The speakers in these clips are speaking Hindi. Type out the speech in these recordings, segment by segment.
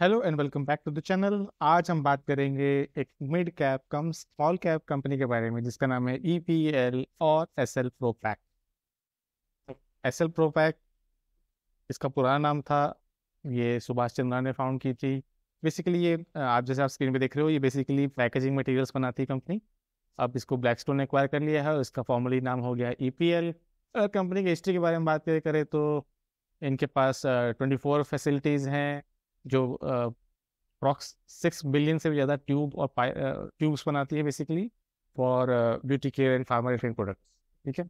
Hello and welcome back to the channel आज हम बात करेंगे एक mid cap cum small cap company के बारे में जिसका नाम है ई पी एल और Essel Propack Essel Propack इसका पुराना नाम था ये सुभाष चंद्रा ने फाउंड की थी बेसिकली ये आप जैसे आप स्क्रीन पे देख रहे हो ये बेसिकली पैकेजिंग मटेरियल्स बनाती है कंपनी अब इसको ब्लैक स्टोन ने एक्वायर कर लिया है और इसका फॉर्मली नाम हो गया ई पी एल कंपनी की हिस्ट्री के बारे में बात करें तो इनके पास ट्वेंटी फोर फैसिलिटीज़ हैं जो अप्रॉक्स सिक्स बिलियन से भी ज़्यादा ट्यूब और ट्यूब्स बनाती है basically for beauty care and pharma and product ठीक है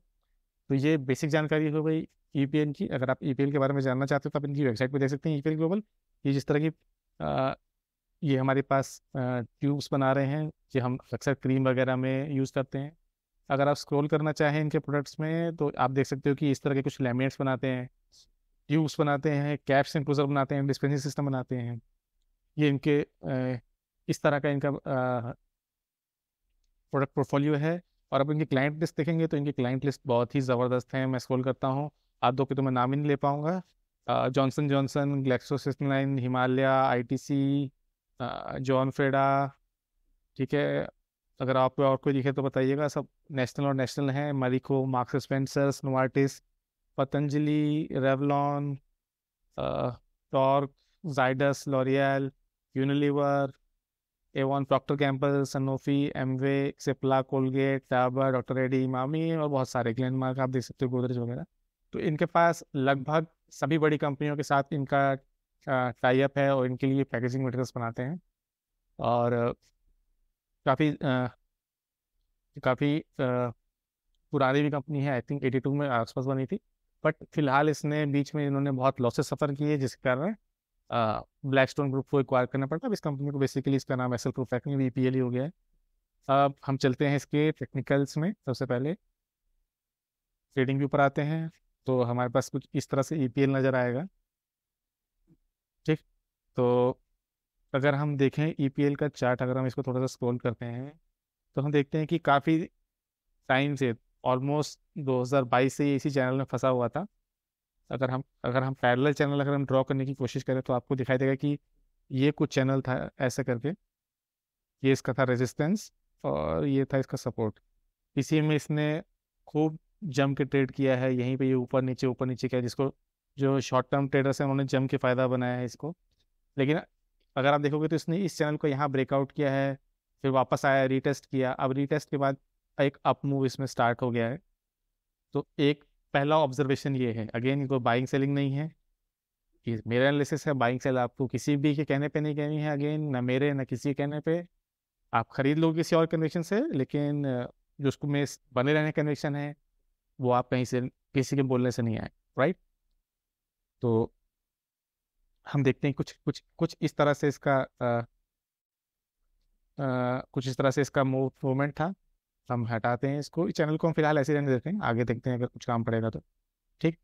तो ये बेसिक जानकारी हो गई ई पी एन की अगर आप ई e पी के बारे में जानना चाहते हो तो आप इनकी वेबसाइट पर देख सकते हैं ई पी ग्लोबल ये जिस तरह की आ, ये हमारे पास ट्यूब्स बना रहे हैं ये हम अक्सर क्रीम वगैरह में यूज़ करते हैं अगर आप स्क्रॉल करना चाहें इनके प्रोडक्ट्स में तो आप देख सकते हो कि इस तरह के कुछ लेमिनेट्स बनाते हैं ट्यूब्स बनाते हैं कैप्स एंड क्लोजर बनाते हैं डिस्पेंसिंग सिस्टम बनाते हैं ये इनके इस तरह का इनका प्रोडक्ट पोर्टफोलियो है और अब इनकी क्लाइंट लिस्ट देखेंगे तो इनकी क्लाइंट लिस्ट बहुत ही ज़बरदस्त है मैं स्क्रॉल करता हूँ आप दो के तो मैं नाम ही नहीं ले पाऊँगा Johnson Johnson GlaxoSmithKline Himalaya I T C जॉन फेडा ठीक है अगर आप और कोई दिखे तो बताइएगा सब नेशनल और नेशनल हैं Marico Marks Spencers Novartis Patanjali Revlon Torque Zydus L'Oreal Unilever Avon Procter Campbell Sanofi Amway Cipla Colgate Dabur Doctor Reddy मामी और बहुत सारे ग्लैंड मार्क आप देख सकते हो गोदरेज वगैरह तो इनके पास लगभग सभी बड़ी कंपनियों के साथ इनका टाई uh, अप है और इनके लिए पैकेजिंग मटेरियल्स बनाते हैं और काफ़ी uh, काफ़ी uh, पुरानी भी कंपनी है आई थिंक एटी टू में आसपास बनी थी बट फिलहाल इसने बीच में इन्होंने बहुत लॉसेस सफ़र किए जिसके कारण ब्लैक स्टोन ग्रुप को एक्वायर करना पड़ता है इस कंपनी को बेसिकली इसका नाम Essel Propack P L ही हो गया है अब हम चलते हैं इसके टेक्निकल्स में सबसे पहले ट्रेडिंग के ऊपर आते हैं तो हमारे पास कुछ इस तरह से ई e पी एल नज़र आएगा ठीक तो अगर हम देखें ई पी एल का चार्ट अगर हम इसको थोड़ा सा स्क्रॉल करते हैं तो हम देखते हैं कि काफ़ी टाइम से ऑलमोस्ट 2022 से ये इसी चैनल में फंसा हुआ था अगर हम अगर हम पैरल चैनल अगर हम ड्रॉ करने की कोशिश करें तो आपको दिखाई देगा कि ये कुछ चैनल था ऐसे करके ये इसका था रेजिस्टेंस और ये था इसका सपोर्ट इसी में इसने खूब जम के ट्रेड किया है यहीं पे ये ऊपर नीचे ऊपर नीचे किया जिसको जो शॉर्ट टर्म ट्रेडर्स हैं उन्होंने जम के फ़ायदा बनाया है इसको लेकिन अगर आप देखोगे तो इसने इस चैनल को यहाँ ब्रेकआउट किया है फिर वापस आया रीटेस्ट किया अब रीटेस्ट के बाद एक अप मूव इसमें स्टार्ट हो गया है तो एक पहला ऑब्जर्वेशन ये है अगेन कोई बाइंग सेलिंग नहीं है मेरा एनालिसिस है बाइंग सेल आपको किसी भी के कहने पे नहीं कहनी है अगेन ना मेरे ना किसी के कहने पे आप खरीद लो किसी और कन्वेक्शन से लेकिन जो उसको में बने रहने कन्वेक्शन है वो आप कहीं से किसी के बोलने से नहीं आए राइट तो हम देखते हैं कुछ कुछ कुछ इस तरह से इसका आ, आ, कुछ इस तरह से इसका मूवमेंट था तो हम हटाते हैं इसको इस चैनल को हम फिलहाल ऐसे रहने देते हैं आगे देखते हैं अगर कुछ काम पड़ेगा तो ठीक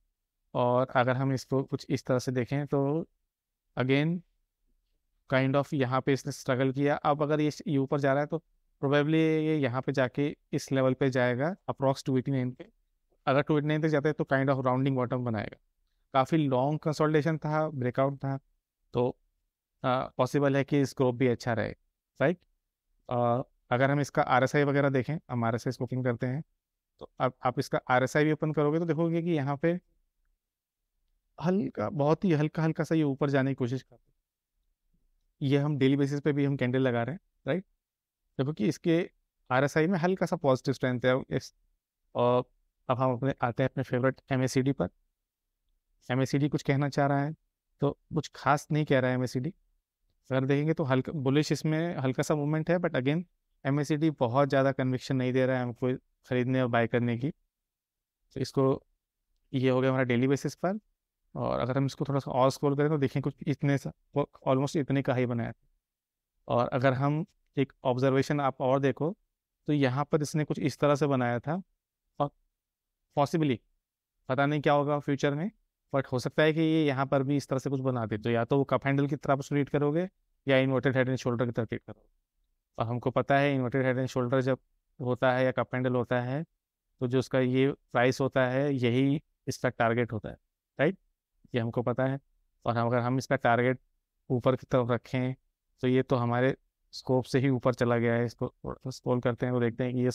और अगर हम इसको कुछ इस तरह से देखें तो अगेन काइंड ऑफ यहाँ पे इसने स्ट्रगल किया अब अगर ये ये ऊपर जा रहा है तो प्रोबेबली ये यहाँ पे जाके इस लेवल पे जाएगा अप्रॉक्स टू एटी नाइन पे अगर टू एटी नाइन तक जाता है तो काइंड ऑफ राउंडिंग बॉटम बनाएगा काफ़ी लॉन्ग कंसोल्टेशन था ब्रेकआउट था तो पॉसिबल हाँ, है कि स्क्रोप भी अच्छा रहे राइट अगर हम इसका आर वगैरह देखें हम आर एस करते हैं तो अब आप इसका आर भी ओपन करोगे तो देखोगे कि यहाँ पे हल्का बहुत ही हल्का हल्का सा ये ऊपर जाने की कोशिश कर रहे ये हम डेली बेसिस पे भी हम कैंडल लगा रहे हैं राइट देखो कि इसके आर में हल्का सा पॉजिटिव स्ट्रेंथ है इस और अब हम अपने आते हैं अपने फेवरेट एम पर एम कुछ कहना चाह रहा है तो कुछ खास नहीं कह रहा है एम अगर देखेंगे तो हल्का बुलिश इसमें हल्का सा मूवमेंट है बट अगेन एम बहुत ज़्यादा कन्विक्शन नहीं दे रहा है हमको ख़रीदने और बाय करने की तो इसको ये हो गया हमारा डेली बेसिस पर और अगर हम इसको थोड़ा सा और स्कोर करें तो देखें कुछ इतने ऑलमोस्ट इतने का ही बनाया था और अगर हम एक ऑब्जर्वेशन आप और देखो तो यहाँ पर इसने कुछ इस तरह से बनाया था और पॉसिबली पता नहीं क्या होगा फ्यूचर में बट हो सकता है कि ये यहाँ पर भी इस तरह से कुछ बना दे तो या तो वो कप हैंडल की तरफ उसको रीड करोगे या इन्वर्टेड हेड एंड शोल्डर की तरफ रीड करोगे और हमको पता है इन्वर्टेड हेड एंड शोल्डर जब होता है या कप हैंडल होता है तो जो उसका ये प्राइस होता है यही इसका टारगेट होता है राइट ये हमको पता है और हम अगर हम इसका टारगेट ऊपर की तरफ रखें तो ये तो हमारे स्कोप से ही ऊपर चला गया है इसको स्कोल करते हैं तो देखते हैं कि ये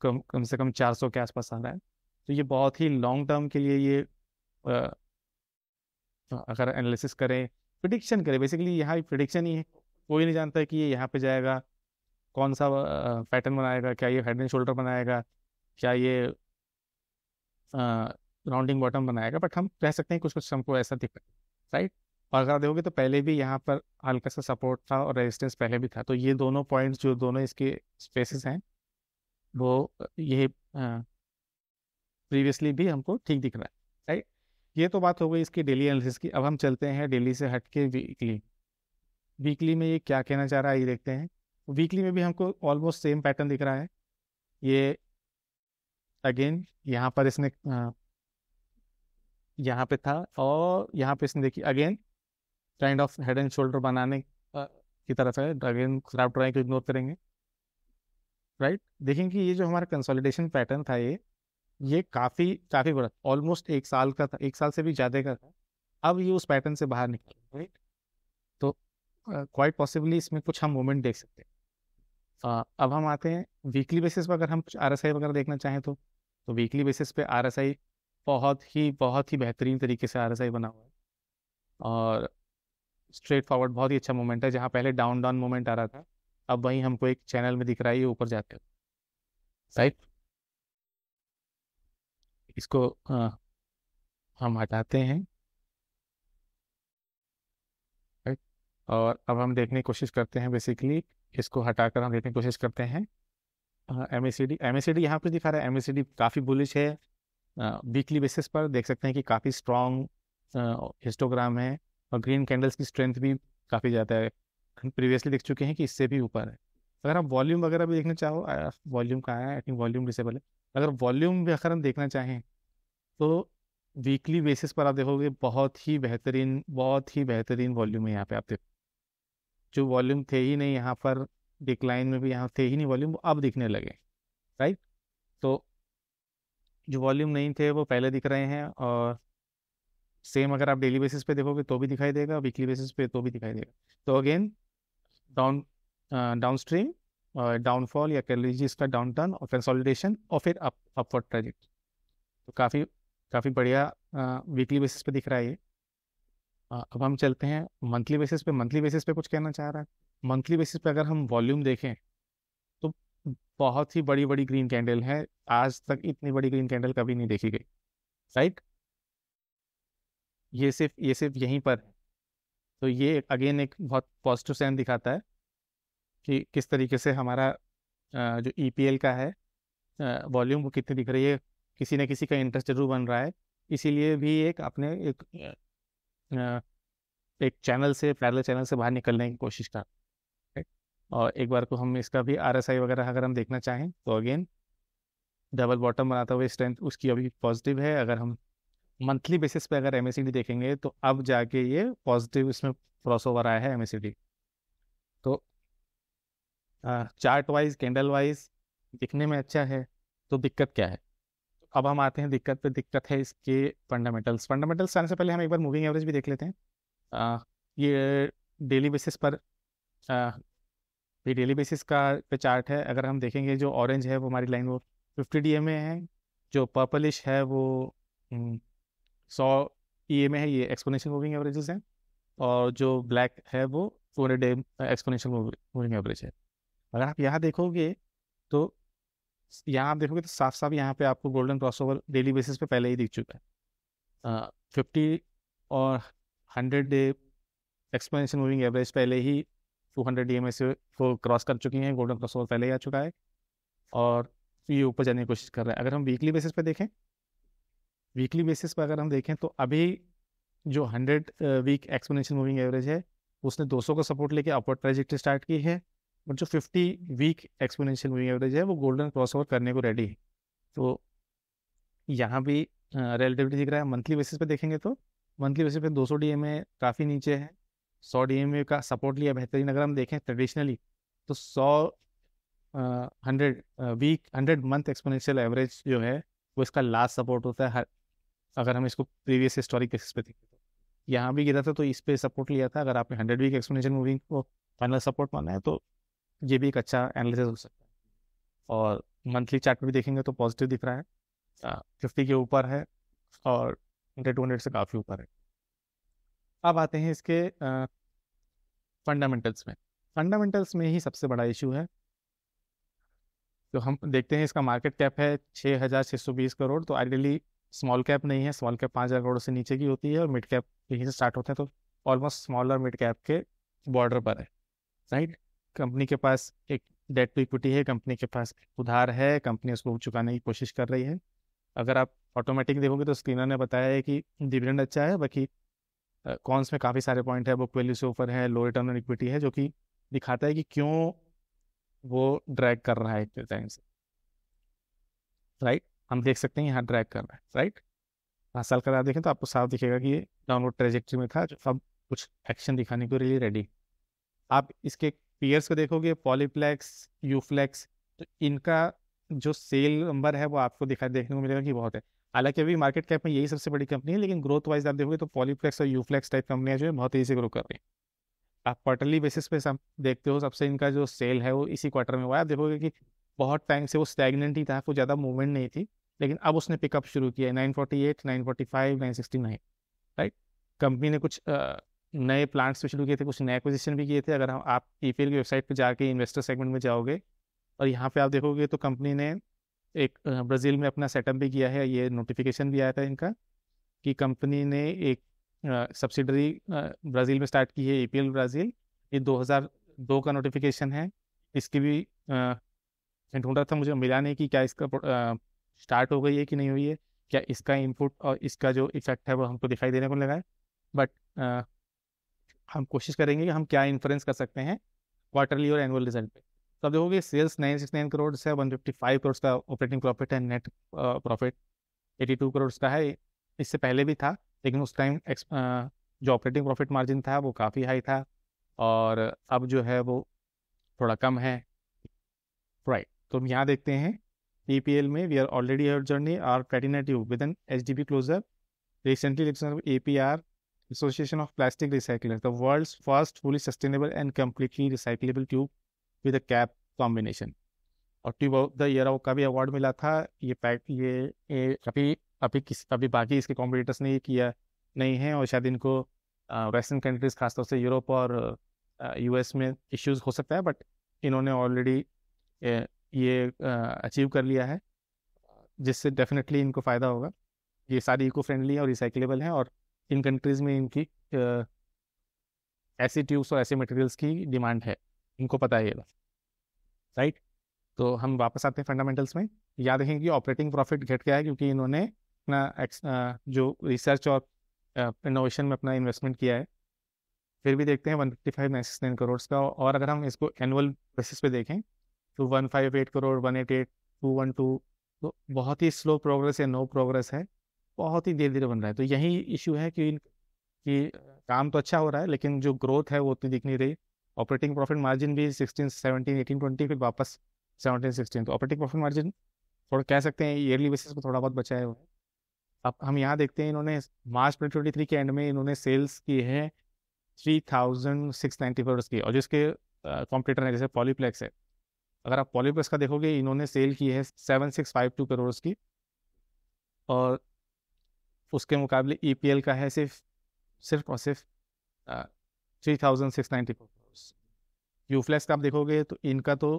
कम कम से कम 400 के आसपास आ रहा है तो ये बहुत ही लॉन्ग टर्म के लिए ये आ, अगर एनालिसिस करें प्रिडिक्शन करें बेसिकली यहाँ प्रिडिक्शन ही है कोई नहीं जानता कि ये यहाँ पे जाएगा कौन सा पैटर्न बनाएगा क्या ये हेड एंड शोल्डर बनाएगा क्या ये राउंडिंग बॉटम बनाएगा बट हम कह सकते हैं कुछ कुछ हमको ऐसा दिख है राइट और अगर देखोगे तो पहले भी यहाँ पर हल्का सा सपोर्ट था और रेजिस्टेंस पहले भी था तो ये दोनों पॉइंट्स जो दोनों इसके स्पेसेस हैं वो ये प्रीवियसली भी हमको ठीक दिख रहा है राइट ये तो बात हो गई इसकी डेली एनालिसिस की अब हम चलते हैं डेली से हट के वीकली वीकली में ये क्या कहना चाह रहा है ये देखते हैं वीकली में भी हमको ऑलमोस्ट सेम पैटर्न दिख रहा है ये अगेन यहाँ पर इसने यहाँ पे था और यहाँ पे इसने देखी again kind of head and shoulder बनाने की तरफ है अगेन खराब ड्राइंग को इग्नोर करेंगे राइट देखेंगे ये जो हमारा कंसोलिडेशन पैटर्न था ये ये काफ़ी काफ़ी बड़ा ऑलमोस्ट एक साल का था एक साल से भी ज़्यादा का था अब ये उस पैटर्न से बाहर निकल राइट तो क्वाइट uh, पॉसिबली इसमें कुछ हम मोमेंट देख सकते हैं अब हम आते हैं वीकली बेसिस पर अगर हम कुछ आर वगैरह देखना चाहें तो तो वीकली बेसिस पे आर बहुत ही बहुत ही बेहतरीन तरीके से आर बना हुआ है और स्ट्रेट फॉरवर्ड बहुत ही अच्छा मोमेंट है जहाँ पहले डाउन डाउन मोमेंट आ रहा था अब वहीं हमको एक चैनल में दिख रहा है ये ऊपर जाते हुए राइट इसको आ, हम हटाते हैं और अब हम देखने की कोशिश करते हैं बेसिकली इसको हटाकर हम देखने की कोशिश करते हैं M A C D M A C D यहाँ पर दिखा रहा है एम ए सी डी काफ़ी बुलिश है वीकली बेसिस पर देख सकते हैं कि काफ़ी स्ट्रॉन्ग हिस्टोग्राम है और ग्रीन कैंडल्स की स्ट्रेंथ भी काफ़ी ज़्यादा है प्रीवियसली देख चुके हैं कि इससे भी ऊपर है अगर आप वॉल्यूम वगैरह भी देखना चाहो वॉल्यूम कहाँ है आई थिंक वॉल्यूम डिसेबल है अगर वॉल्यूम भी अगर हम देखना चाहें तो वीकली बेसिस पर आप देखोगे बहुत ही बेहतरीन बहुत ही बेहतरीन वॉल्यूम है यहाँ पे आप देखो जो वॉल्यूम थे ही नहीं यहाँ पर डिक्लाइन में भी यहाँ थे ही नहीं वॉल्यूम अब दिखने लगे राइट तो जो वॉल्यूम नहीं थे वो पहले दिख रहे हैं और सेम अगर आप डेली बेसिस पे देखोगे तो भी दिखाई देगा वीकली बेसिस पे तो भी दिखाई देगा तो again down down stream downfall या कह लीजिए इसका डाउन टर्न और कंसोलिडेशन और फिर अप अपवर्ड ट्रेजिट तो काफ़ी काफ़ी बढ़िया वीकली uh, बेसिस पे दिख रहा है ये अब हम चलते हैं मंथली बेसिस पे मंथली बेसिस पे कुछ कहना चाह रहा है मंथली बेसिस पे अगर हम वॉल्यूम देखें तो बहुत ही बड़ी बड़ी ग्रीन कैंडल है आज तक इतनी बड़ी ग्रीन कैंडल कभी नहीं देखी गई राइट ये सिर्फ ये सिर्फ यहीं पर है तो ये अगेन एक बहुत पॉजिटिव साइन दिखाता है कि किस तरीके से हमारा जो ई e का है वॉल्यूम वो कितनी दिख रही है किसी न किसी का इंटरेस्ट जरूर बन रहा है इसीलिए भी एक अपने एक एक चैनल से पैरल चैनल से बाहर निकलने की कोशिश कर और एक बार को हम इसका भी आर वगैरह अगर हम देखना चाहें तो अगेन डबल बॉटम बनाता हुआ स्ट्रेंथ उसकी अभी पॉजिटिव है अगर हम मंथली बेसिस पे अगर एम देखेंगे तो अब जाके ये पॉजिटिव इसमें क्रॉस ओवर आया है एम तो चार्ट वाइज कैंडल वाइज दिखने में अच्छा है तो दिक्कत क्या है अब हम आते हैं दिक्कत पे दिक्कत है इसके फंडामेंटल्स फंडामेंटल्स आने से पहले हम एक बार मूविंग एवरेज भी देख लेते हैं आ, ये डेली बेसिस पर आ, ये डेली बेसिस का पे चार्ट है अगर हम देखेंगे जो ऑरेंज है वो हमारी लाइन वो फिफ्टी डी में है जो पर्पलिश है वो हम्म, सौ ई e में है ये एक्सपोनेंशियल मूविंग एवरेजेस हैं और जो ब्लैक है वो two hundred exponential moving average है अगर आप यहाँ देखोगे तो यहाँ आप देखोगे तो साफ साफ यहाँ पे आपको गोल्डन क्रॉसओवर डेली बेसिस पे पहले ही दिख चुका है फिफ्टी और hundred day expansion moving average पहले ही two hundred D M S को क्रॉस कर चुकी हैं गोल्डन क्रॉसओवर पहले ही आ चुका है और ये ऊपर जाने की कोशिश कर रहे हैं अगर हम वीकली बेसिस पे देखें वीकली बेसिस पर अगर हम देखें तो अभी जो hundred week exponential moving average है उसने 200 को सपोर्ट लेके अपवर्ड ट्रेजेक्ट्री स्टार्ट की है और जो fifty week exponential moving average है वो गोल्डन क्रॉस ओवर करने को रेडी है तो यहाँ भी रिलेटिविटी दिख रहा है मंथली बेसिस पे देखेंगे तो मंथली बेसिस पे 200 डी काफ़ी नीचे है 100 डी का सपोर्ट लिया बेहतरीन अगर हम देखें ट्रेडिशनली तो 100 hundred week hundred month exponential average जो है वो इसका लास्ट सपोर्ट होता है हर अगर हम इसको प्रीवियस हिस्टोरिक बेसिस पे देखें तो यहाँ भी गिरा था तो इस पर सपोर्ट लिया था अगर आपने हंड्रेड वीक एक्सपोनेंशियल मूविंग को फाइनल सपोर्ट माना है तो ये भी एक अच्छा एनालिसिस हो सकता है और मंथली चार्ट में भी देखेंगे तो पॉजिटिव दिख रहा है फिफ्टी हाँ। के ऊपर है और हंड्रेड टू हंड्रेड से काफ़ी ऊपर है अब आते हैं इसके फंडामेंटल्स में फंडामेंटल्स में ही सबसे बड़ा इशू है तो हम देखते हैं इसका मार्केट कैप है छः हज़ार छः सौ बीस करोड़ तो आइडियली स्मॉल कैप नहीं है स्मॉल कैप पाँच हज़ार करोड़ से नीचे की होती है और मिड कैप यहीं से स्टार्ट होते हैं तो ऑलमोस्ट स्मॉल मिड कैप के बॉर्डर पर है राइट कंपनी के पास एक डेट टू इक्विटी है कंपनी के पास उधार है कंपनी उसको चुकाने की कोशिश कर रही है अगर आप ऑटोमेटिक देखोगे तो स्क्रीनर ने बताया है कि डिविडेंड अच्छा है बाकी कॉन्स में काफ़ी सारे पॉइंट है बुक वैल्यू से ऊपर है लो रिटर्न ऑन इक्विटी है जो कि दिखाता है कि क्यों वो ड्रैग कर रहा है इतने टाइम से राइट हम देख सकते हैं यहाँ ड्रैग कर रहा है राइट पाँच साल का आप देखें तो आपको साफ दिखेगा कि ये डाउनलोड ट्रेजेक्ट्री में था अब कुछ एक्शन दिखाने के लिए रेडी आप इसके पीयर्स को देखोगे पॉलीप्लेक्स यूफ्लेक्स तो इनका जो सेल नंबर है वो आपको दिखा देखने को मिलेगा कि बहुत है हालांकि अभी मार्केट कैप में यही सबसे बड़ी कंपनी है लेकिन ग्रोथ वाइज आप देखोगे तो पॉलीप्लेक्स और यूफ्लेक्स टाइप कंपनियां जो है बहुत तेजी से ग्रो कर रही हैं आप क्वार्टरली बेसिस पे सब देखते हो सबसे इनका जो सेल है वो इसी क्वार्टर में हुआ है आप देखोगे कि बहुत टाइम से वो स्टैगनेंट ही था कोई ज़्यादा मूवमेंट नहीं थी लेकिन अब उसने पिकअप शुरू किया है nine forty eight nine forty five nine sixty nine right company ने कुछ नए प्लांट्स भी तो शुरू किए थे कुछ नए एक्विजिशन भी किए थे अगर हम आप ई e की वेबसाइट पर जाके इन्वेस्टर सेगमेंट में जाओगे और यहाँ पे आप देखोगे तो कंपनी ने एक ब्राज़ील में अपना सेटअप भी किया है ये नोटिफिकेशन भी आया था इनका कि कंपनी ने एक सब्सिडरी ब्राज़ील में स्टार्ट की है ई e ब्राज़ील ये 2002 का नोटिफिकेशन है इसकी भी रहा था मुझे मिला नहीं कि क्या इसका स्टार्ट हो गई है कि नहीं हुई है क्या इसका इनपुट और इसका जो इफेक्ट है वो हमको दिखाई देने को लगा है बट हम कोशिश करेंगे कि हम क्या इन्फ्रेंस कर सकते हैं क्वार्टरली और एनुअल रिजल्ट पे तो आप देखोगे sales nine six nine crore है वन फिफ्टी फाइव करोड़ का ऑपरेटिंग प्रॉफिट है net profit eighty two crore का है इससे पहले भी था लेकिन उस टाइम जो ऑपरेटिंग प्रॉफिट मार्जिन था वो काफ़ी हाई था और अब जो है वो थोड़ा कम है राइट तो हम यहाँ देखते हैं ई पी एल में we are already your journey are प्रेटिनेटिव you with N H D P closure recently A P R Association of Plastic Recyclers, the world's first fully sustainable and completely recyclable tube with a cap combination. और ट्यूब ऑफ द ईयर का भी अवार्ड मिला था ये पैक ये, अभी अभी किस अभी बाकी इसके कॉम्पिटिटर्स ने ये किया नहीं है और शायद इनको वेस्टर्न कंट्रीज खासतौर से यूरोप और यूएस में इश्यूज हो सकता है बट इन्होंने ऑलरेडी ये अचीव कर लिया है जिससे डेफिनेटली इनको फ़ायदा होगा ये सारी इको फ्रेंडली और रिसाइकलेबल हैं और इन कंट्रीज़ में इनकी ऐसी ट्यूब्स और ऐसे मटेरियल्स की डिमांड है इनको पता है राइट तो हम वापस आते हैं फंडामेंटल्स में याद रखें कि ऑपरेटिंग प्रॉफिट घट गया है क्योंकि इन्होंने अपना जो रिसर्च और इनोवेशन में अपना इन्वेस्टमेंट किया है फिर भी देखते हैं one fifty five nine six nine crore का और अगर हम इसको एनुअल बेसिस पे देखें तो one five eight crore one eight eight two one two तो बहुत ही स्लो प्रोग्रेस या नो प्रोग्रेस है बहुत ही धीरे धीरे बन रहा है तो यही इश्यू है कि कि काम तो अच्छा हो रहा है लेकिन जो ग्रोथ है वो उतनी दिख नहीं रही ऑपरेटिंग प्रॉफिट मार्जिन भी सिक्सटीन सेवनटीन एटीन ट्वेंटी फिर वापस सेवनटीन सिक्सटीन तो ऑपरेटिंग प्रॉफिट मार्जिन थोड़ा कह सकते हैं ईयरली बेसिस पर थोड़ा बहुत बचाए हुए अब हम यहाँ देखते हैं इन्होंने मार्च ट्वेंटी ट्वेंटी थ्री के एंड में इन्होंने सेल्स की है three thousand six ninety four की और जिसके कंप्यूटर हैं जैसे पॉलीप्लेक्स है अगर आप पॉलीप्लेक्स का देखोगे इन्होंने सेल की है seven six five two crore की और उसके मुकाबले ई e का है सिर्फ सिर्फ और सिर्फ three thousand six ninety four crores Uflex का आप देखोगे तो इनका तो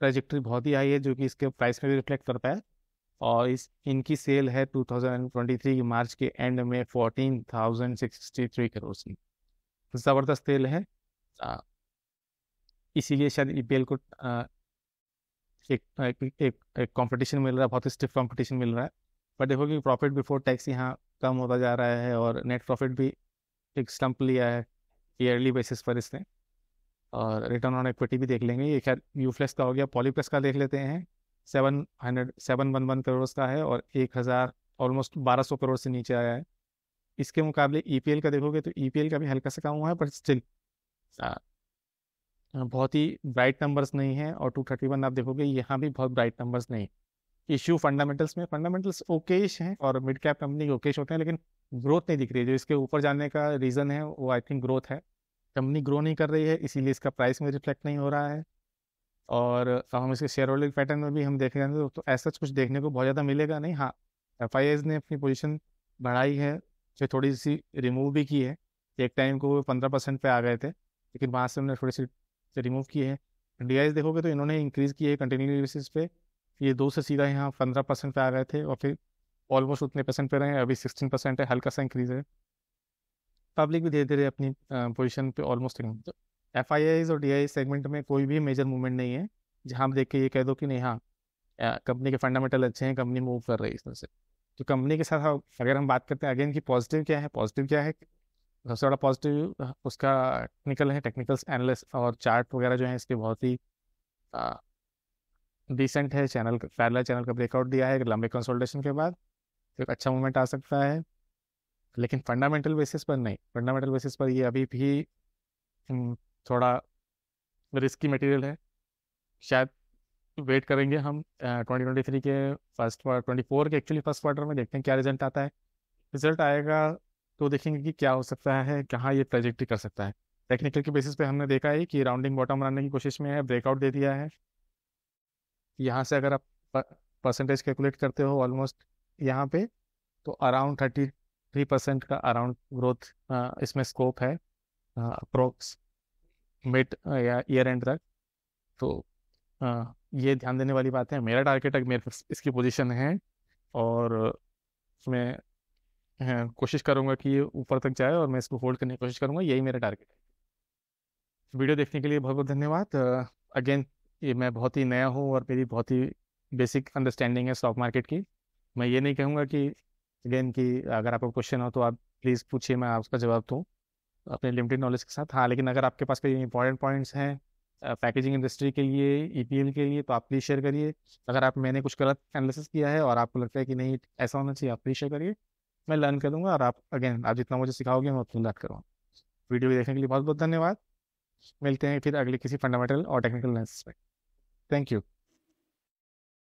ट्रेजेक्ट्री बहुत ही हाई है जो कि इसके प्राइस में भी रिफ्लेक्ट करता है और इस इनकी सेल है 2023 थ्री मार्च के एंड में 14,063 करोड़ की ज़बरदस्त सेल है इसीलिए शायद ई e को आ, एक एक कंपटीशन मिल रहा है बहुत ही स्टिफ कंपटीशन मिल रहा है बट देखो कि प्रॉफिट बिफोर टैक्स यहाँ कम होता जा रहा है और नेट प्रॉफिट भी एक स्टम्प लिया है ईयरली बेसिस पर इसने और रिटर्न ऑन इक्विटी भी देख लेंगे ये खैर यूफ्लेक्स का हो गया पॉलीप्लेक्स का देख लेते हैं seven hundred seven one one crore का है और एक हज़ार ऑलमोस्ट बारह सौ करोड़ से नीचे आया है इसके मुकाबले ई e का देखोगे तो ई e का भी हल्का सा कम हुआ है बट स्टिल बहुत ही ब्राइट नंबर्स नहीं है और टू थर्टी वन आप देखोगे यहाँ भी बहुत ब्राइट नंबर्स नहीं इश्यू फंडामेंटल्स में फंडामेंटल्स ओकेश हैं और मिड कैप कंपनी ओकेश होते हैं लेकिन ग्रोथ नहीं दिख रही है जो इसके ऊपर जाने का रीज़न है वो आई थिंक ग्रोथ है कंपनी ग्रो नहीं कर रही है इसीलिए इसका प्राइस में रिफ्लेक्ट नहीं हो रहा है और अब हम इसके शेयर होल्डिंग पैटर्न में भी हम देख रहे हैं तो ऐसा तो कुछ देखने को बहुत ज़्यादा मिलेगा नहीं हाँ एफ ने अपनी पोजिशन बढ़ाई है जो थोड़ी सी रिमूव भी की है एक टाइम को वो पंद्रह परसेंट पर आ गए थे लेकिन वहाँ से हमने थोड़ी सी रिमूव की है डी देखोगे तो इन्होंने इंक्रीज़ की है कंटिन्यू बेसिस पे ये दो से सीधा यहाँ पंद्रह परसेंट पे आ रहे थे और फिर ऑलमोस्ट उतने परसेंट पे रहे हैं अभी सिक्सटीन परसेंट है हल्का सा इंक्रीज है पब्लिक भी धीरे धीरे अपनी पोजिशन पे ऑलमोस्ट एफ आई आईज और डी आई सेगमेंट में कोई भी मेजर मूवमेंट नहीं है जहाँ देख के ये कह दो कि नहीं हाँ कंपनी के फंडामेंटल अच्छे हैं कंपनी मूव कर रही है इसमें से तो कंपनी के साथ अगर हम बात करते हैं अगेन कि पॉजिटिव क्या है पॉजिटिव क्या है सबसे बड़ा पॉजिटिव उसका टेक्निकल है टेक्निकल एनालिस्ट और चार्ट वगैरह जो है इसके बहुत ही डिसेंट है चैनल पैरल चैनल का ब्रेकआउट दिया है लंबे कंसोल्टेशन के बाद तो एक अच्छा मूवमेंट आ सकता है लेकिन फंडामेंटल बेसिस पर नहीं फंडामेंटल बेसिस पर ये अभी भी हम्म, थोड़ा रिस्की मटेरियल है शायद वेट करेंगे हम ट्वेंटी ट्वेंटी थ्री के फर्स्ट ट्वेंटी फोर के एक्चुअली फर्स्ट क्वार्टर में देखते हैं क्या रिजल्ट आता है रिजल्ट आएगा तो देखेंगे कि क्या हो सकता है कहाँ ये प्रोजेक्ट कर सकता है टेक्निकल के बेसिस पे हमने देखा है कि राउंडिंग बॉटम बनाने की कोशिश में है ब्रेकआउट दे दिया है यहाँ से अगर आप परसेंटेज कैलकुलेट करते हो ऑलमोस्ट यहाँ पे तो अराउंड थर्टी थ्री परसेंट का अराउंड ग्रोथ इसमें स्कोप है अप्रोक्स मिड या ईयर एंड तक तो आ, ये ध्यान देने वाली बात है मेरा टारगेट अगर मेरे इसकी पोजीशन है और मैं कोशिश करूँगा कि ये ऊपर तक जाए और मैं इसको होल्ड करने की कोशिश करूँगा यही मेरा टारगेट है वीडियो देखने के लिए बहुत बहुत धन्यवाद अगेन ये मैं बहुत ही नया हूँ और मेरी बहुत ही बेसिक अंडरस्टैंडिंग है स्टॉक मार्केट की मैं ये नहीं कहूँगा कि अगेन कि अगर आपको क्वेश्चन हो तो आप प्लीज़ पूछिए मैं आपका जवाब दूँ अपने लिमिटेड नॉलेज के साथ हाँ लेकिन अगर आपके पास कोई इंपॉर्टेंट पॉइंट्स हैं पैकेजिंग इंडस्ट्री के लिए ई e के लिए तो आप प्लीज़ शेयर करिए अगर आप मैंने कुछ गलत एनालिसिस किया है और आपको लगता है कि नहीं ऐसा होना चाहिए आप प्लीज़ शेयर करिए मैं लर्न करूँगा और आप अगेन आप जितना मुझे सिखाओगे मैं उतना लर्न करूँगा वीडियो देखने के लिए बहुत बहुत धन्यवाद मिलते हैं फिर अगले किसी फंडामेंटल और टेक्निकल लेंस पर Thank you.